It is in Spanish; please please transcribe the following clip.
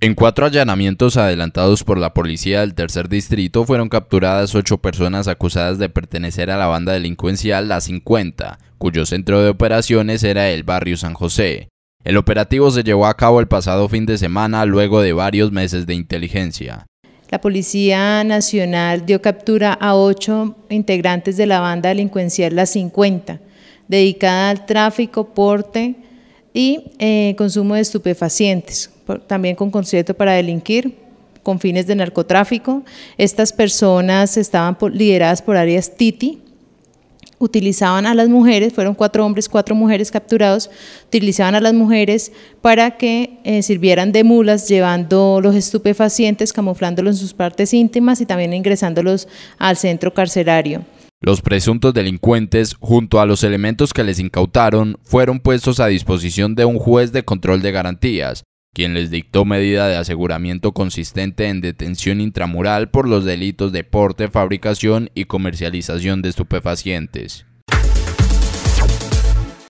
En cuatro allanamientos adelantados por la policía del tercer distrito fueron capturadas ocho personas acusadas de pertenecer a la banda delincuencial La 50, cuyo centro de operaciones era el barrio San José. El operativo se llevó a cabo el pasado fin de semana luego de varios meses de inteligencia. La Policía Nacional dio captura a ocho integrantes de la banda delincuencial La 50, dedicada al tráfico, porte, y eh, consumo de estupefacientes, también con concierto para delinquir, con fines de narcotráfico. Estas personas estaban lideradas por Arias Titi, utilizaban a las mujeres, fueron cuatro hombres, cuatro mujeres capturados, utilizaban a las mujeres para que eh, sirvieran de mulas llevando los estupefacientes, camuflándolos en sus partes íntimas y también ingresándolos al centro carcerario. Los presuntos delincuentes, junto a los elementos que les incautaron, fueron puestos a disposición de un juez de control de garantías, quien les dictó medida de aseguramiento consistente en detención intramural por los delitos de porte, fabricación y comercialización de estupefacientes.